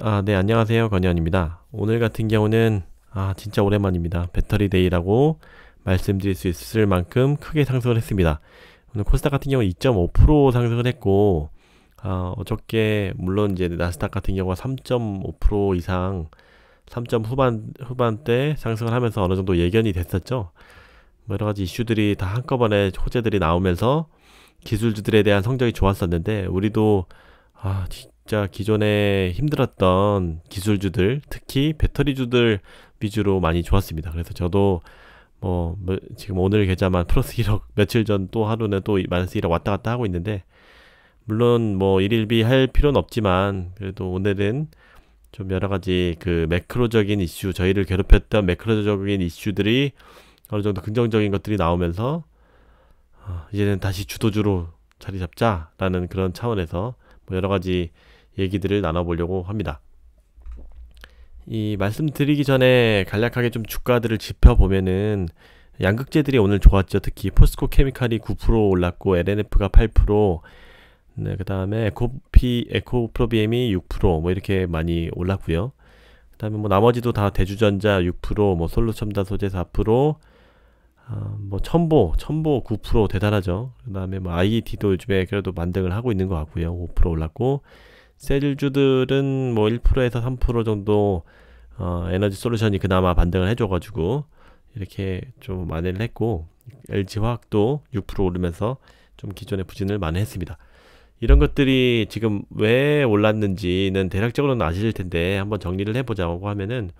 아, 네, 안녕하세요. 건현입니다. 오늘 같은 경우는 아, 진짜 오랜만입니다. 배터리 데이라고 말씀드릴 수 있을 만큼 크게 상승을 했습니다. 오늘 코스닥 같은 경우 2.5% 상승을 했고 아, 어저께 물론 이제 나스닥 같은 경우가 3.5% 이상 3점 후반 후반대 상승을 하면서 어느 정도 예견이 됐었죠. 뭐 여러 가지 이슈들이 다 한꺼번에 호재들이 나오면서 기술주들에 대한 성적이 좋았었는데 우리도 아, 진 기존에 힘들었던 기술주들, 특히 배터리주들 위주로 많이 좋았습니다. 그래서 저도 뭐, 뭐 지금 오늘 계좌만 플러스 1억 며칠 전 또 하루는 또 마이너스 1억 왔다 갔다 하고 있는데 물론 뭐 일일비 할 필요는 없지만 그래도 오늘은 좀 여러 가지 그 매크로적인 이슈 저희를 괴롭혔던 매크로적인 이슈들이 어느 정도 긍정적인 것들이 나오면서 어, 이제는 다시 주도주로 자리 잡자라는 그런 차원에서 뭐 여러 가지 얘기들을 나눠보려고 합니다. 이 말씀드리기 전에 간략하게 좀 주가들을 짚어보면은 양극재들이 오늘 좋았죠. 특히 포스코 케미칼이 9% 올랐고 LNF가 8%, 네, 그다음에 에코피 에코프로비엠이 6%뭐 이렇게 많이 올랐고요. 그다음에 뭐 나머지도 다 대주전자 6%, 뭐 솔루첨단 소재 4%, 어, 아, 뭐 첨보, 첨보 9% 대단하죠. 그다음에 뭐 IET도 요즘에 그래도 만등을 하고 있는 것 같고요. 5% 올랐고 셀주들은 뭐 1%에서 3% 정도 어, 에너지 솔루션이 그나마 반등을 해줘가지고 이렇게 좀 만회를 했고 LG 화학도 6% 오르면서 좀 기존의 부진을 많이 했습니다. 이런 것들이 지금 왜 올랐는지는 대략적으로는 아실 텐데 한번 정리를 해보자고 하면은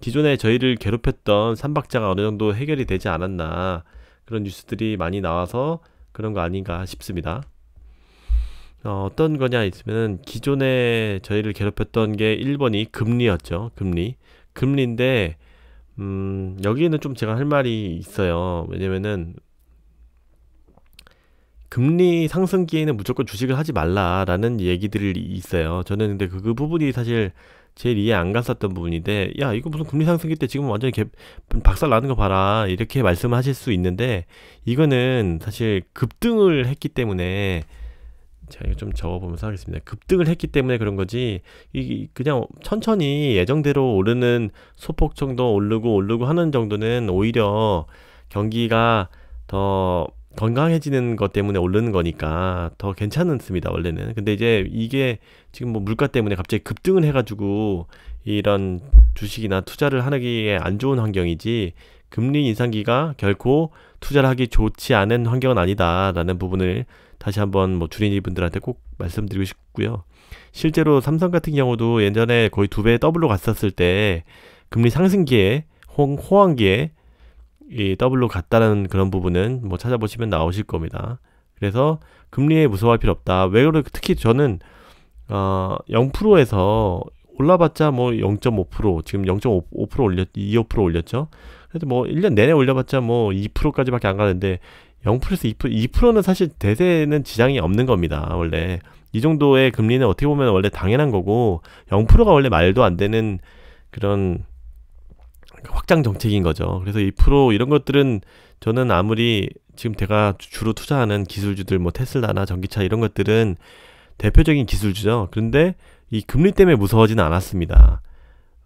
기존에 저희를 괴롭혔던 삼박자가 어느 정도 해결이 되지 않았나 그런 뉴스들이 많이 나와서 그런 거 아닌가 싶습니다. 어, 떤 거냐 있으면 기존에 저희를 괴롭혔던 게 1번이 금리였죠. 금리. 금리인데 음, 여기는 좀 제가 할 말이 있어요. 왜냐면은 금리 상승기에는 무조건 주식을 하지 말라라는 얘기들이 있어요. 저는 근데 그, 그 부분이 사실 제일 이해 안 갔었던 부분인데, 야, 이거 무슨 금리 상승기 때 지금 완전히 개, 박살 나는 거 봐라. 이렇게 말씀하실 수 있는데, 이거는 사실 급등을 했기 때문에, 제가 이거 좀 적어보면서 하겠습니다. 급등을 했기 때문에 그런 거지, 이 그냥 천천히 예정대로 오르는 소폭 정도 오르고 오르고 하는 정도는 오히려 경기가 더 건강해지는 것 때문에 오르는 거니까 더 괜찮습니다, 원래는. 근데 이제 이게 지금 뭐 물가 때문에 갑자기 급등을 해가지고 이런 주식이나 투자를 하기에 안 좋은 환경이지, 금리 인상기가 결코 투자를 하기 좋지 않은 환경은 아니다라는 부분을 다시 한번 뭐 주린이분들한테 꼭 말씀드리고 싶고요. 실제로 삼성 같은 경우도 예전에 거의 두 배 더블로 갔었을 때 금리 상승기에 혹 호황기에 이 더블로 갔다는 그런 부분은 뭐 찾아보시면 나오실 겁니다. 그래서 금리에 무서워할 필요 없다. 왜그러 특히 저는 어 0%에서 올라봤자 뭐 0.5% 지금 0.5% 올렸 2% 올렸죠. 그래도 뭐 1년 내내 올려봤자 뭐 2%까지밖에 안 가는데 0에서스 2%, 2%는 사실 대세는 지장이 없는 겁니다. 원래 이 정도의 금리는 어떻게 보면 원래 당연한 거고 0%가 원래 말도 안 되는 그런 확장 정책인 거죠. 그래서 2% 이런 것들은 저는 아무리 지금 제가 주로 투자하는 기술주들 뭐 테슬라나 전기차 이런 것들은 대표적인 기술주죠. 그런데 이 금리 때문에 무서워지는 않았습니다.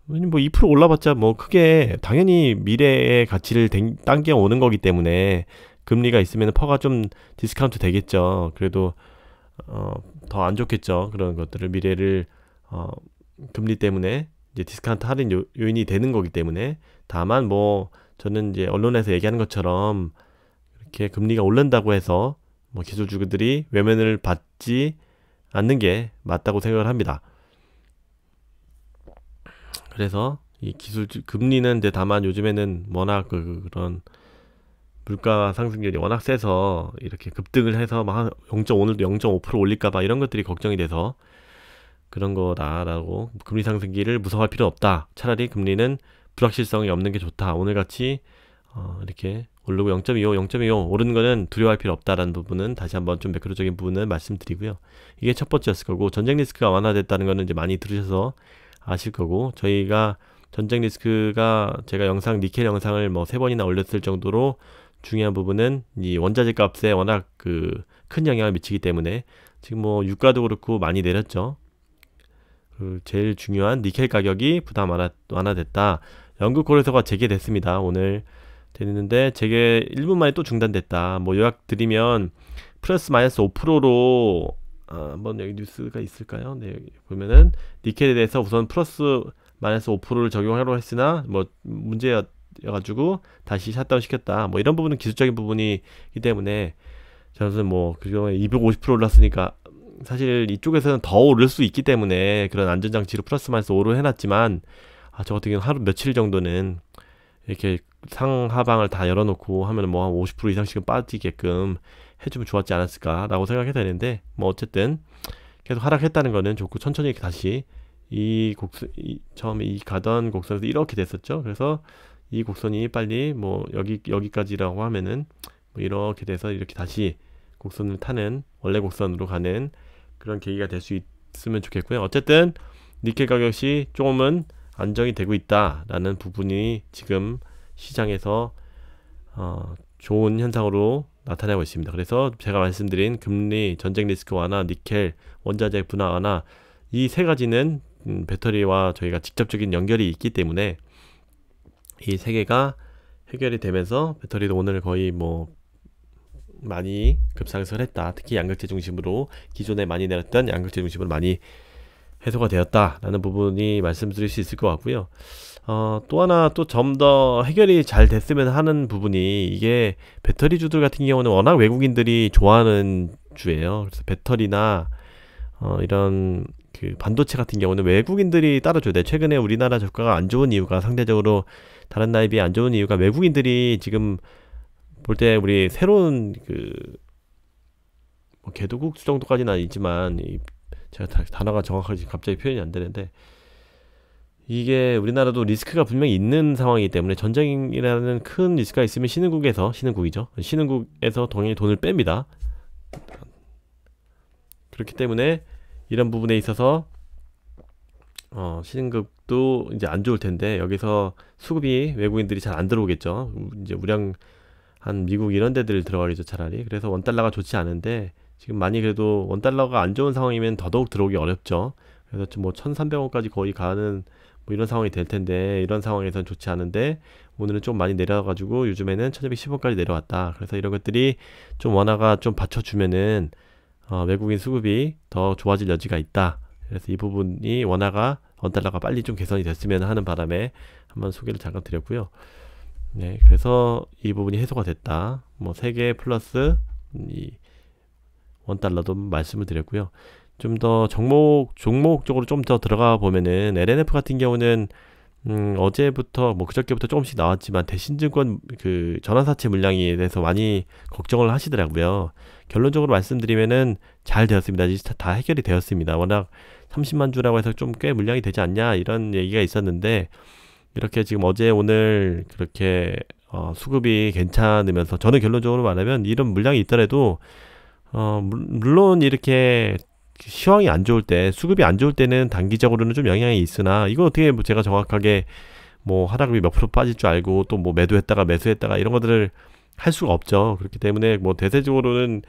뭐 2% 올라봤자 뭐 크게 당연히 미래의 가치를 당겨 오는 거기 때문에 금리가 있으면 퍼가 좀 디스카운트 되겠죠. 그래도 어, 더 안 좋겠죠. 그런 것들을 미래를 어, 금리 때문에 이제 디스카운트 할인 요, 요인이 되는 거기 때문에 다만 뭐 저는 이제 언론에서 얘기하는 것처럼 이렇게 금리가 올른다고 해서 뭐 기술주들이 외면을 받지 않는 게 맞다고 생각을 합니다. 그래서 이 기술 금리는 이제 다만 요즘에는 워낙 그, 그 그런 물가 상승률이 워낙 세서 이렇게 급등을 해서 막 0.5, 오늘도 0.5% 올릴까봐 이런 것들이 걱정이 돼서 그런 거다라고 금리 상승기를 무서워할 필요 없다. 차라리 금리는 불확실성이 없는 게 좋다. 오늘같이 어, 이렇게 오르고 0.25, 0.25오르는 거는 두려워할 필요 없다라는 부분은 다시 한번 좀 매크로적인 부분을 말씀드리고요. 이게 첫 번째였을 거고 전쟁 리스크가 완화됐다는 거는 이제 많이 들으셔서 아실 거고 저희가 전쟁 리스크가 제가 영상 니켈 영상을 뭐 세 번이나 올렸을 정도로 중요한 부분은 이 원자재 값에 워낙 그 큰 영향을 미치기 때문에 지금 뭐 유가도 그렇고 많이 내렸죠. 그 제일 중요한 니켈 가격이 부담 완화, 완화됐다. 연극 거래소가 재개됐습니다. 오늘 됐는데 재개 1분 만에 또 중단됐다. 뭐 요약 드리면 플러스 마이너스 5%로 아, 한번 여기 뉴스가 있을까요? 네, 보면은 니켈에 대해서 우선 플러스 마이너스 5%를 적용하려고 했으나 뭐 문제였 여 가지고 다시 샷다운 시켰다. 뭐 이런 부분은 기술적인 부분이기 때문에 저는 뭐그 경우에 250% 올랐으니까 사실 이쪽에서는 더 오를 수 있기 때문에 그런 안전장치를 플러스 마이너스 5로 해놨지만 아, 저 같은 경우는 하루 며칠 정도는 이렇게 상하방을 다 열어놓고 하면 뭐 한 50% 이상씩은 빠지게끔 해주면 좋았지 않았을까라고 생각이 되는데 뭐 어쨌든 계속 하락했다는 거는 좋고 천천히 다시 이 곡선 이, 처음에 이 가던 곡선에서 이렇게 됐었죠. 그래서 이 곡선이 빨리 뭐 여기 여기까지라고 하면은 뭐 이렇게 돼서 이렇게 다시 곡선을 타는 원래 곡선으로 가는 그런 계기가 될 수 있으면 좋겠고요. 어쨌든 니켈 가격이 조금은 안정이 되고 있다라는 부분이 지금 시장에서 어, 좋은 현상으로 나타나고 있습니다. 그래서 제가 말씀드린 금리, 전쟁 리스크 완화, 니켈, 원자재 분화 완화 이 세 가지는 음, 배터리와 저희가 직접적인 연결이 있기 때문에 이세 개가 해결이 되면서 배터리도 오늘 거의 뭐 많이 급상승을 했다. 특히 양극재 중심으로 기존에 많이 내렸던 양극재 중심으로 많이 해소가 되었다라는 부분이 말씀드릴 수 있을 것 같고요. 어, 또 하나 또 좀 더 해결이 잘 됐으면 하는 부분이 이게 배터리 주들 같은 경우는 워낙 외국인들이 좋아하는 주예요. 그래서 배터리나 어, 이런 그 반도체 같은 경우는 외국인들이 따라줘야 돼. 최근에 우리나라 저가가 안 좋은 이유가 상대적으로 다른 나라에 비해 안 좋은 이유가 외국인들이 지금 볼 때 우리 새로운 그 뭐 개도국 정도까지는 아니지만 이 제가 다, 단어가 정확하게 갑자기 표현이 안 되는데 이게 우리나라도 리스크가 분명히 있는 상황이기 때문에 전쟁이라는 큰 리스크가 있으면 신흥국에서 신흥국이죠 신흥국에서 당연히 돈을 뺍니다 그렇기 때문에 이런 부분에 있어서 어, 신흥국도 이제 안 좋을 텐데 여기서 수급이 외국인들이 잘 안 들어오겠죠. 이제 우량 한 미국 이런 데들 들어가겠죠 차라리. 그래서 원 달러가 좋지 않은데 지금 많이 그래도 원 달러가 안 좋은 상황이면 더더욱 들어오기 어렵죠. 그래서 뭐 1,300원까지 거의 가는 뭐 이런 상황이 될 텐데 이런 상황에선 좋지 않은데 오늘은 좀 많이 내려가지고 요즘에는 1,210원까지 내려왔다. 그래서 이런 것들이 좀 원화가 좀 받쳐주면은 어, 외국인 수급이 더 좋아질 여지가 있다. 그래서 이 부분이 원화가 원달러가 빨리 좀 개선이 됐으면 하는 바람에 한번 소개를 잠깐 드렸고요. 네, 그래서 이 부분이 해소가 됐다. 뭐세개 플러스 이 원달러도 말씀을 드렸고요. 좀 더 종목 종목 적으로좀 더 들어가 보면은 LNF 같은 경우는 음, 어제부터 뭐 그저께부터 조금씩 나왔지만 대신증권 그 전환사채 물량에 대해서 많이 걱정을 하시더라고요. 결론적으로 말씀드리면은 잘 되었습니다. 다 해결이 되었습니다. 워낙 30만 주라고 해서 좀 꽤 물량이 되지 않냐 이런 얘기가 있었는데 이렇게 지금 어제 오늘 그렇게 어, 수급이 괜찮으면서 저는 결론적으로 말하면 이런 물량이 있더라도 어, 물론 이렇게 시황이 안 좋을 때 수급이 안 좋을 때는 단기적으로는 좀 영향이 있으나 이건 어떻게 뭐 제가 정확하게 뭐 하락이 몇 프로 빠질 줄 알고 또뭐 매도했다가 매수했다가 이런 것들을 할 수가 없죠. 그렇기 때문에 뭐 대세적으로는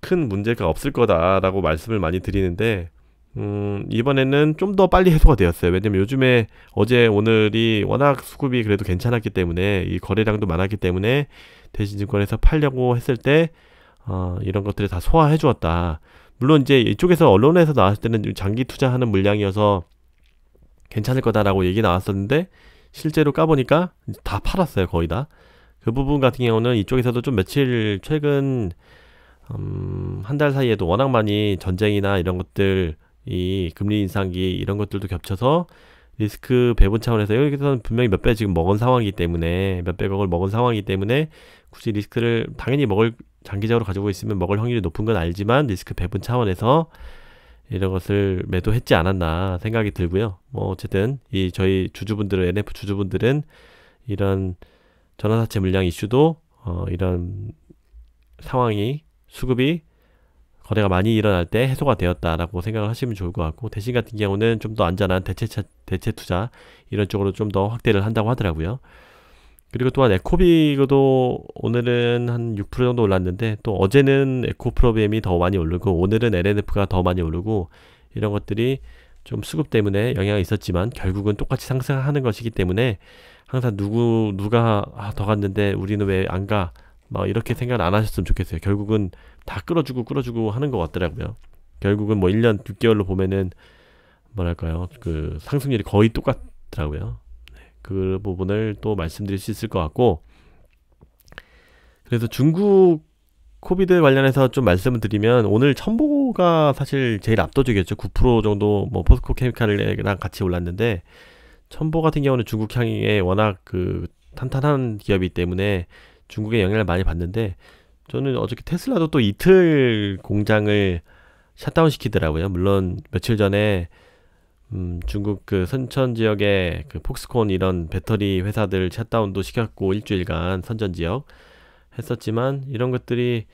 큰 문제가 없을 거다라고 말씀을 많이 드리는데 음, 이번에는 좀 더 빨리 해소가 되었어요. 왜냐면 요즘에 어제 오늘이 워낙 수급이 그래도 괜찮았기 때문에 이 거래량도 많았기 때문에 대신증권에서 팔려고 했을 때 어, 이런 것들을 다 소화해 주었다. 물론 이제 이쪽에서 언론에서 나왔을 때는 장기 투자하는 물량이어서 괜찮을 거다라고 얘기 나왔었는데 실제로 까보니까 다 팔았어요 거의 다. 그 부분 같은 경우는 이쪽에서도 좀 며칠 최근 음, 한 달 사이에도 워낙 많이 전쟁이나 이런 것들, 이 금리 인상기 이런 것들도 겹쳐서 리스크 배분 차원에서 여기서는 분명히 몇 배 지금 먹은 상황이기 때문에 몇배억을 먹은 상황이기 때문에 굳이 리스크를 당연히 먹을 장기적으로 가지고 있으면 먹을 확률이 높은 건 알지만 리스크 배분 차원에서 이런 것을 매도했지 않았나 생각이 들고요. 뭐 어쨌든 이 저희 주주분들은 NF 주주분들은 이런 전환사채 물량 이슈도 어 이런 상황이 수급이 거래가 많이 일어날 때 해소가 되었다라고 생각을 하시면 좋을 것 같고 대신 같은 경우는 좀 더 안전한 대체 대체 투자 이런 쪽으로 좀 더 확대를 한다고 하더라고요. 그리고 또한 에코비도 오늘은 한 6% 정도 올랐는데 또 어제는 에코프로비엠이 더 많이 오르고 오늘은 LNF가 더 많이 오르고 이런 것들이 좀 수급 때문에 영향이 있었지만 결국은 똑같이 상승하는 것이기 때문에 항상 누구 누가 아, 더 갔는데 우리는 왜 안 가? 막 뭐 이렇게 생각 안 하셨으면 좋겠어요. 결국은 다 끌어주고 끌어주고 하는 것 같더라고요. 결국은 뭐 1년 6개월로 보면은 뭐랄까요. 그 상승률이 거의 똑같더라고요. 네, 그 부분을 또 말씀드릴 수 있을 것 같고 그래서 중국 코비드 관련해서 좀 말씀을 드리면 오늘 첨보가 사실 제일 압도적이었죠. 9% 정도 뭐 포스코 케미칼이랑 같이 올랐는데 첨보 같은 경우는 중국 향에 워낙 그 탄탄한 기업이기 때문에 중국의 영향을 많이 받는데 저는 어저께 테슬라도 또 이틀 공장을 샷다운 시키더라고요. 물론 며칠 전에 음, 중국 그 선천 지역에그 폭스콘 이런 배터리 회사들 샷다운도 시켰고 일주일간 선전 지역 했었지만 이런 것들이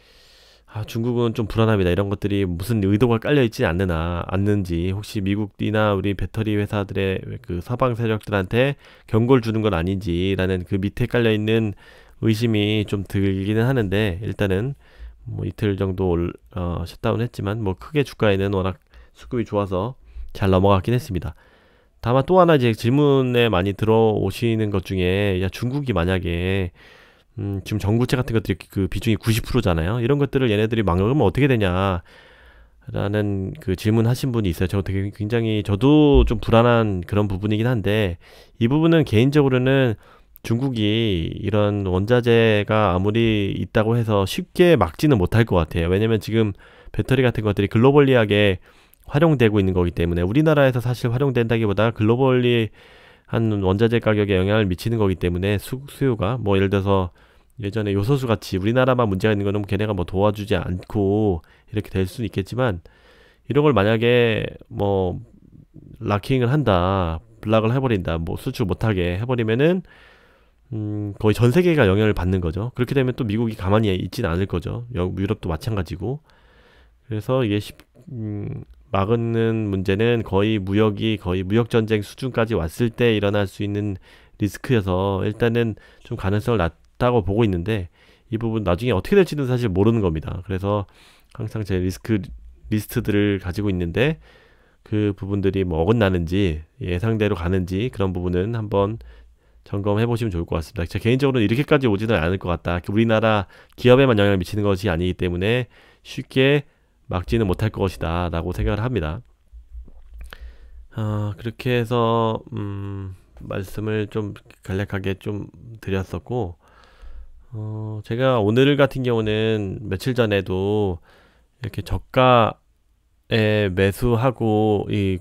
아, 중국은 좀 불안합니다. 이런 것들이 무슨 의도가 깔려 있지 않느나 않는지 혹시 미국이나 우리 배터리 회사들의 그 서방 세력들한테 경고를 주는 건 아닌지라는 그 밑에 깔려 있는 의심이 좀 들기는 하는데 일단은 뭐 이틀 정도 올, 어, 셧다운 했지만 뭐 크게 주가에는 워낙 수급이 좋아서 잘 넘어갔긴 했습니다. 다만 또 하나 이제 질문에 많이 들어오시는 것 중에 야 중국이 만약에 음, 지금 전구체 같은 것들이 그 비중이 90%잖아요. 이런 것들을 얘네들이 막가면 어떻게 되냐? 라는 그 질문하신 분이 있어요. 저 되게 굉장히 저도 좀 불안한 그런 부분이긴 한데 이 부분은 개인적으로는 중국이 이런 원자재가 아무리 있다고 해서 쉽게 막지는 못할 것 같아요. 왜냐면 지금 배터리 같은 것들이 글로벌리하게 활용되고 있는 거기 때문에 우리나라에서 사실 활용된다기보다 글로벌리 한 원자재 가격에 영향을 미치는 거기 때문에 수, 수요가 뭐 예를 들어서 예전에 요소수 같이 우리나라만 문제가 있는 거는 걔네가 뭐 도와주지 않고 이렇게 될 수는 있겠지만 이런 걸 만약에 뭐 락킹을 한다 블락을 해버린다 뭐 수출 못하게 해버리면은 음, 거의 전 세계가 영향을 받는 거죠. 그렇게 되면 또 미국이 가만히 있지는 않을 거죠. 유럽도 마찬가지고. 그래서 이게 쉽, 음, 막는 문제는 거의 무역이 거의 무역 전쟁 수준까지 왔을 때 일어날 수 있는 리스크여서 일단은 좀 가능성을 낮다고 보고 있는데 이 부분 나중에 어떻게 될지는 사실 모르는 겁니다. 그래서 항상 제 리스크 리스트들을 가지고 있는데 그 부분들이 뭐 어긋나는지 예상대로 가는지 그런 부분은 한번 점검해 보시면 좋을 것 같습니다. 제 개인적으로는 이렇게까지 오지는 않을 것 같다. 우리나라 기업에만 영향을 미치는 것이 아니기 때문에 쉽게 막지는 못할 것이다 라고 생각을 합니다. 어, 그렇게 해서 음, 말씀을 좀 간략하게 좀 드렸었고 어, 제가 오늘 같은 경우는 며칠 전에도 이렇게 저가에 매수하고 이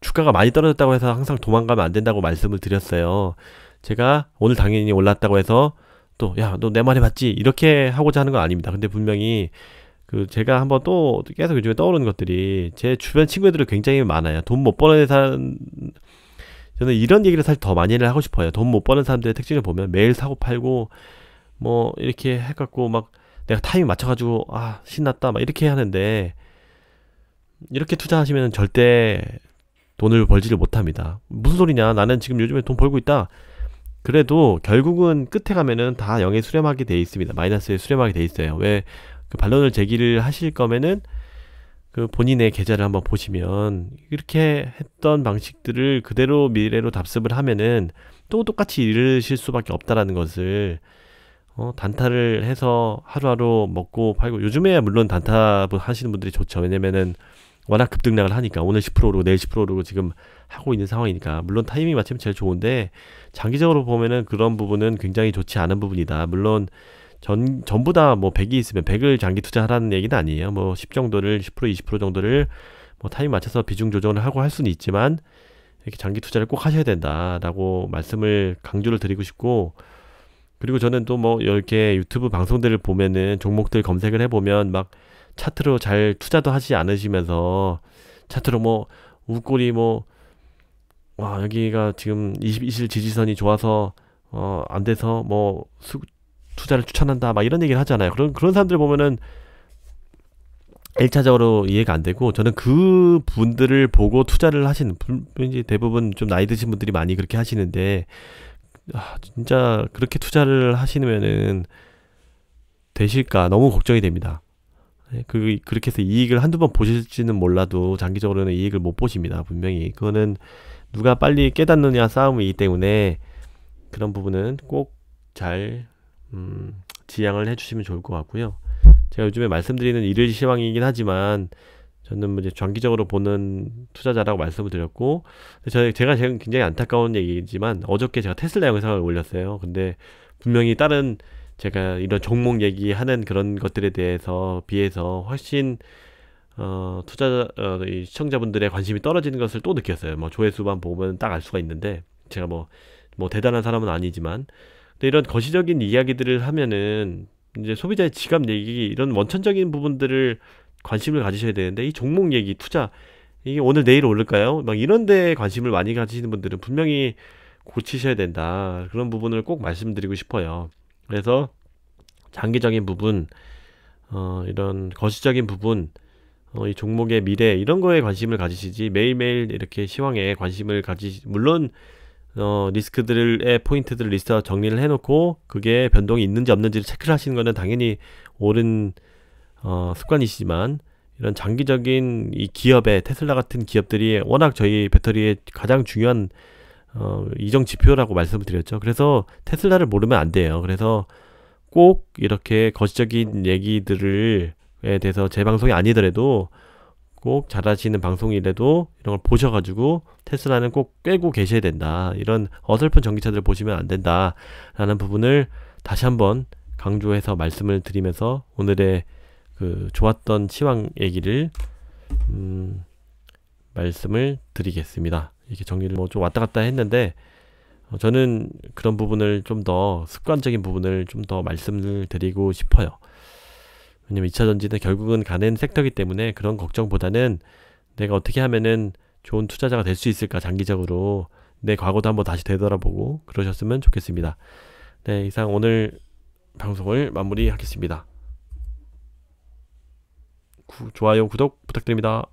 주가가 많이 떨어졌다고 해서 항상 도망가면 안 된다고 말씀을 드렸어요. 제가 오늘 당연히 올랐다고 해서 또 야너 내 말이 맞지 이렇게 하고자 하는 건 아닙니다. 근데 분명히 그 제가 한번 또 계속 요즘에 떠오르는 것들이 제 주변 친구들이 굉장히 많아요. 돈 못 버는 사람 저는 이런 얘기를 사실 더 많이 하고 싶어요. 돈 못 버는 사람들의 특징을 보면 매일 사고 팔고 뭐 이렇게 해갖고 막 내가 타이밍 맞춰가지고 아 신났다 막 이렇게 하는데 이렇게 투자하시면 절대 돈을 벌지를 못합니다. 무슨 소리냐? 나는 지금 요즘에 돈 벌고 있다. 그래도 결국은 끝에 가면은 다 0에 수렴하게 돼 있습니다. 마이너스에 수렴하게 돼 있어요. 왜그 반론을 제기를 하실 거면은 그 본인의 계좌를 한번 보시면 이렇게 했던 방식들을 그대로 미래로 답습을 하면은 또 똑같이 잃으실 수밖에 없다라는 것을 어, 단타를 해서 하루하루 먹고 팔고 요즘에 물론 단타 하시는 분들이 좋죠. 왜냐면은 워낙 급등락을 하니까 오늘 10%로 내일 10%로 지금 하고 있는 상황이니까 물론 타이밍 맞추면 제일 좋은데 장기적으로 보면은 그런 부분은 굉장히 좋지 않은 부분이다. 물론 전 전부 다 뭐 100이 있으면 100을 장기 투자하라는 얘기는 아니에요. 뭐 10 정도를 10% 20% 정도를 뭐 타이밍 맞춰서 비중 조정을 하고 할 수는 있지만 이렇게 장기 투자를 꼭 하셔야 된다라고 말씀을 강조를 드리고 싶고 그리고 저는 또 뭐 이렇게 유튜브 방송들을 보면은 종목들 검색을 해보면 막 차트로 잘 투자도 하지 않으시면서 차트로 뭐 우골이 뭐 와, 여기가 지금 22실 지지선이 좋아서 어, 안 돼서 뭐 수, 투자를 추천한다 막 이런 얘기를 하잖아요. 그런 그런 사람들 보면은 1차적으로 이해가 안 되고 저는 그 분들을 보고 투자를 하시는 분 이제 대부분 좀 나이 드신 분들이 많이 그렇게 하시는데 아, 진짜 그렇게 투자를 하시면은 되실까 너무 걱정이 됩니다. 네, 그, 그렇게 해서 이익을 한두 번 보실지는 몰라도 장기적으로는 이익을 못 보십니다. 분명히. 그거는 누가 빨리 깨닫느냐 싸움이기 때문에 그런 부분은 꼭 잘 음, 지양을 해주시면 좋을 것 같고요. 제가 요즘에 말씀드리는 일일 시황이긴 하지만 저는 뭐 이제 장기적으로 보는 투자자라고 말씀을 드렸고 저, 제가 지금 굉장히 안타까운 얘기지만 어저께 제가 테슬라 영상을 올렸어요. 근데 분명히 다른 제가 이런 종목 얘기하는 그런 것들에 대해서 비해서 훨씬 어, 투자 어, 이 시청자분들의 관심이 떨어지는 것을 또 느꼈어요. 뭐 조회수만 보면 딱 알 수가 있는데 제가 뭐뭐 뭐 대단한 사람은 아니지만 근데 이런 거시적인 이야기들을 하면은 이제 소비자의 지갑 얘기 이런 원천적인 부분들을 관심을 가지셔야 되는데 이 종목 얘기 투자 이게 오늘 내일 오를까요? 막 이런 데 관심을 많이 가지시는 분들은 분명히 고치셔야 된다. 그런 부분을 꼭 말씀드리고 싶어요. 그래서 장기적인 부분, 어, 이런 거시적인 부분, 어, 이 종목의 미래 이런 거에 관심을 가지시지 매일매일 이렇게 시황에 관심을 가지 시 물론 어, 리스크들의 포인트들을 리스트 정리를 해놓고 그게 변동이 있는지 없는지를 체크를 하시는 거는 당연히 옳은 어, 습관이시지만 이런 장기적인 이 기업의 테슬라 같은 기업들이 워낙 저희 배터리의 가장 중요한 어, 이정 지표라고 말씀을 드렸죠. 그래서 테슬라를 모르면 안 돼요. 그래서 꼭 이렇게 거시적인 얘기들을 에 대해서 제 방송이 아니더라도 꼭 잘하시는 방송이라도 이런 걸 보셔가지고 테슬라는 꼭 꿰고 계셔야 된다. 이런 어설픈 전기차들을 보시면 안 된다. 라는 부분을 다시 한번 강조해서 말씀을 드리면서 오늘의 그 좋았던 시황 얘기를, 음, 말씀을 드리겠습니다. 이렇게 정리를 뭐 좀 왔다 갔다 했는데 어, 저는 그런 부분을 좀 더 습관적인 부분을 좀 더 말씀을 드리고 싶어요. 왜냐면 2차 전지는 결국은 가는 섹터이기 때문에 그런 걱정보다는 내가 어떻게 하면은 좋은 투자자가 될 수 있을까 장기적으로 내 과거도 한번 다시 되돌아보고 그러셨으면 좋겠습니다. 네, 이상 오늘 방송을 마무리하겠습니다. 구, 좋아요, 구독 부탁드립니다.